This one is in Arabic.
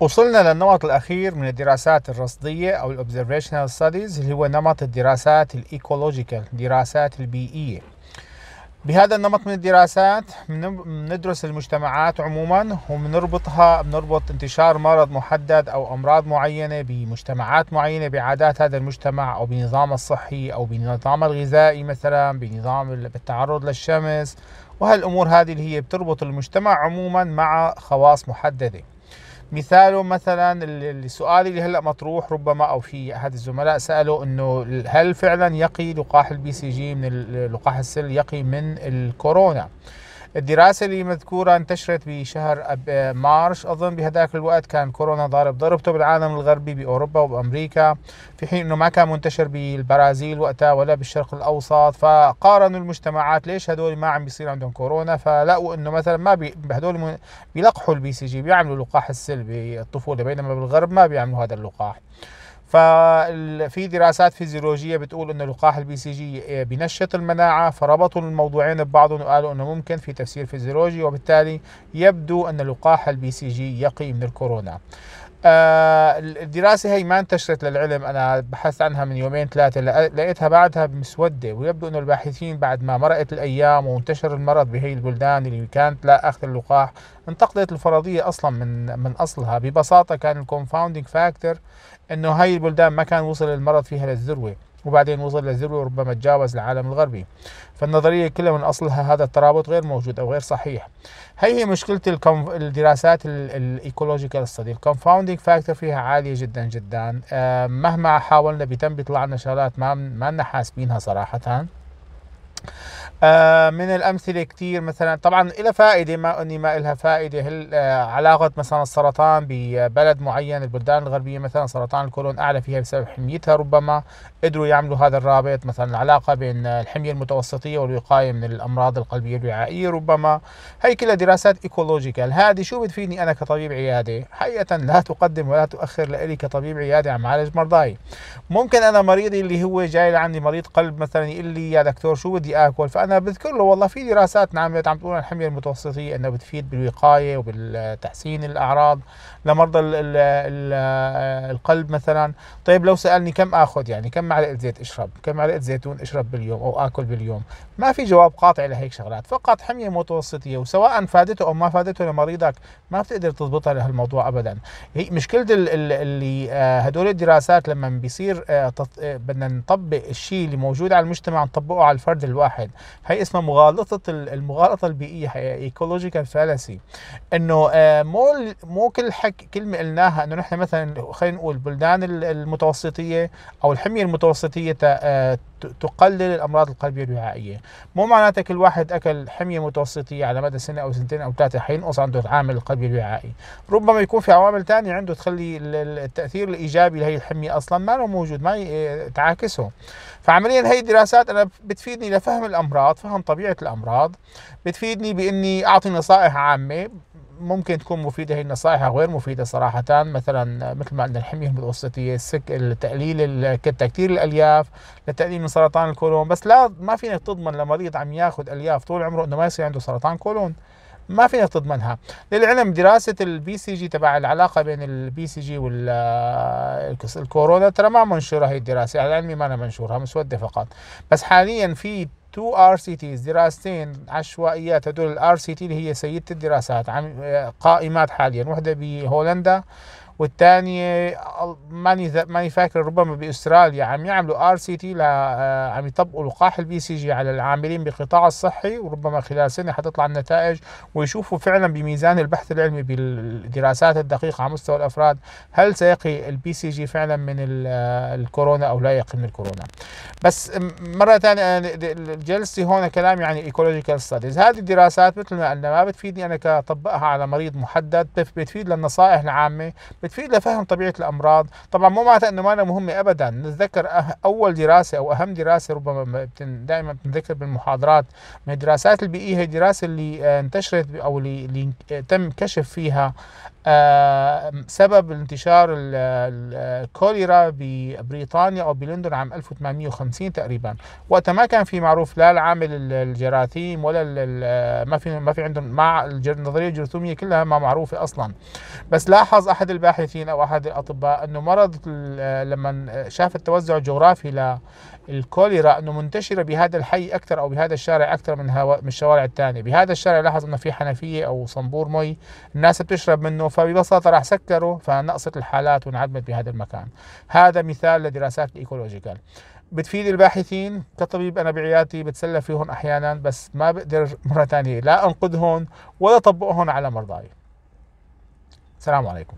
وصلنا للنمط الأخير من الدراسات الرصدية أو الأوبزرفيشنال ستاديز اللي هو نمط الدراسات الإيكولوجيكال الدراسات البيئية بهذا النمط من الدراسات ندرس المجتمعات عموما وبنربطها بنربط انتشار مرض محدد او امراض معينه بمجتمعات معينه بعادات هذا المجتمع او بنظام الصحي او بنظام الغذائي مثلا بنظام بالتعرض للشمس وهالامور هذه اللي هي بتربط المجتمع عموما مع خواص محدده مثاله مثلا السؤال اللي هلا مطروح ربما او في احد الزملاء ساله انه هل فعلا يقي لقاح البي سي جي من لقاح السل يقي من الكورونا؟ الدراسة اللي مذكورة انتشرت بشهر مارش أظن بهذاك الوقت كان كورونا ضارب ضربته بالعالم الغربي بأوروبا وبأمريكا في حين أنه ما كان منتشر بالبرازيل وقتها ولا بالشرق الأوسط فقارنوا المجتمعات ليش هدول ما عم بيصير عندهم كورونا فلقوا أنه مثلا ما بي هدول بيلقحوا البي سي جي بيعملوا اللقاح السلبي الطفولة بينما بالغرب ما بيعملوا هذا اللقاح ففي دراسات فيزيولوجيه بتقول انه لقاح البي سي جي بنشط المناعه فربطوا الموضوعين ببعضهم وقالوا انه ممكن في تفسير فيزيولوجي وبالتالي يبدو ان لقاح البي سي جي يقي من الكورونا. آه، الدراسة هي ما انتشرت للعلم أنا بحثت عنها من يومين ثلاثة لقيتها بعدها بمسودة ويبدو أن الباحثين بعد ما مرقت الأيام وانتشر المرض بهي البلدان اللي كانت لا أخذ اللقاح انتقلت الفرضية أصلا من من أصلها ببساطة كان الكونفاوندينج فاكتور أنه هاي البلدان ما كان وصل المرض فيها للذروة وبعدين وصل للزلو وربما تجاوز العالم الغربي فالنظرية كلها من أصلها هذا الترابط غير موجود أو غير صحيح هي هي مشكلة الدراسات الإيكولوجيكال ستدي الكونفاوندينج فاكتور فيها عالية جدا جدا آه، مهما حاولنا بيتم بيطلع لنا شغلات ما ما حاسبينها صراحة آه من الامثله كثير مثلا طبعا إلى فائده ما اني ما إلها فائده هل آه علاقه مثلا السرطان ببلد معين البلدان الغربيه مثلا سرطان الكولون اعلى فيها بسبب حميتها ربما قدروا يعملوا هذا الرابط مثلا العلاقه بين الحميه المتوسطيه والوقايه من الامراض القلبيه الوعائيه ربما هي كلها دراسات ايكولوجيكال هذه شو بتفيدني انا كطبيب عياده حقيقه لا تقدم ولا تؤخر لإلي كطبيب عياده عم عالج مرضاي ممكن انا مريضي اللي هو جاي لعندي مريض قلب مثلا يقول لي يا دكتور شو بدي اكل فانا انا بذكر له والله في دراسات انعملت عم تقول عن الحميه المتوسطيه انه بتفيد بالوقايه وبالتحسين الاعراض لمرضى الـ الـ الـ القلب مثلا طيب لو سالني كم اخذ يعني كم معلقه زيت اشرب كم معلقه زيتون اشرب باليوم او اكل باليوم ما في جواب قاطع لهيك شغلات فقط حميه متوسطيه وسواء فادته او ما فادته لمريضك ما بتقدر تضبطها لهالموضوع ابدا هي مشكله اللي آه، هدول الدراسات لما بيصير آه، آه، بدنا نطبق الشيء اللي موجود على المجتمع نطبقه على الفرد الواحد هي اسمها مغالطه المغالطه البيئيه ايكولوجيكال فالسي انه آه، مو مو كل حك كلمه قلناها انه نحن مثلا خلينا نقول بلدان المتوسطيه او الحميه المتوسطيه آه، تقلل الامراض القلبيه الوعائيه مو معناتها كل واحد اكل حميه متوسطيه على مدى سنه او سنتين او ثلاثه حينقص عنده العامل القلبي الوعائي ربما يكون في عوامل ثانيه عنده تخلي التاثير الايجابي لهي الحميه اصلا ما له موجود ما تعاكسه فعمليا هي الدراسات انا بتفيدني لفهم الامراض فهم طبيعه الامراض بتفيدني باني اعطي نصائح عامه ممكن تكون مفيدة هي النصائح غير مفيدة صراحة مثلا مثل ما عندنا الحمية المتوسطية السك تقليل تكتير الألياف لتقليل من سرطان الكولون بس لا ما فينك تضمن لمريض عم ياخذ ألياف طول عمره إنه ما يصير عنده سرطان كولون ما فينا تضمنها للعلم دراسة البي سي جي تبع العلاقة بين البي سي جي والكورونا ترى ما منشورة هي الدراسة على علمي ما أنا منشورها مسودة فقط بس حاليا في تو ار سي تيز دراستين عشوائيات تدل الار سي تي اللي هي سيده الدراسات قائمات حاليا واحده بهولندا والثانيه ماني ماني فاكر ربما باستراليا عم يعملوا ار سي تي آه، عم يطبقوا لقاح البي سي جي على العاملين بالقطاع الصحي وربما خلال سنه حتطلع النتائج ويشوفوا فعلا بميزان البحث العلمي بالدراسات الدقيقه على مستوى الافراد هل سيقي البي سي جي فعلا من آه، الكورونا او لا يقي من الكورونا. بس مره ثانيه جلستي هون كلام يعني ايكولوجيكال ستاديز هذه الدراسات مثل ما قلنا ما بتفيدني انا كطبقها على مريض محدد بتفيد للنصائح العامه بتفيد لفهم طبيعه الامراض طبعا مو معناتها انه ما أنا مهمه ابدا نتذكر أه- اول دراسه او اهم دراسه ربما دائما بتنذكر بالمحاضرات من الدراسات البيئيه e، هي الدراسه اللي آه، انتشرت او اللي آه، تم كشف فيها سبب انتشار الكوليرا ببريطانيا او بلندن عام 1800 1950 تقريبا وقتها ما كان في معروف لا العامل الجراثيم ولا ما في ما في عندهم مع النظريه الجرثوميه كلها ما معروفه اصلا بس لاحظ احد الباحثين او احد الاطباء انه مرض لما شاف التوزع الجغرافي للكوليرا انه منتشره بهذا الحي اكثر او بهذا الشارع اكثر من من الشوارع الثانيه بهذا الشارع لاحظ انه في حنفيه او صنبور مي الناس بتشرب منه فببساطه راح سكره فنقصت الحالات وانعدمت بهذا المكان هذا مثال لدراسات الايكولوجيكال بتفيد الباحثين كطبيب انا بعيادتي بتسلى فيهم احيانا بس ما بقدر مره ثانيه لا انقذهم ولا اطبقهم على مرضاي السلام عليكم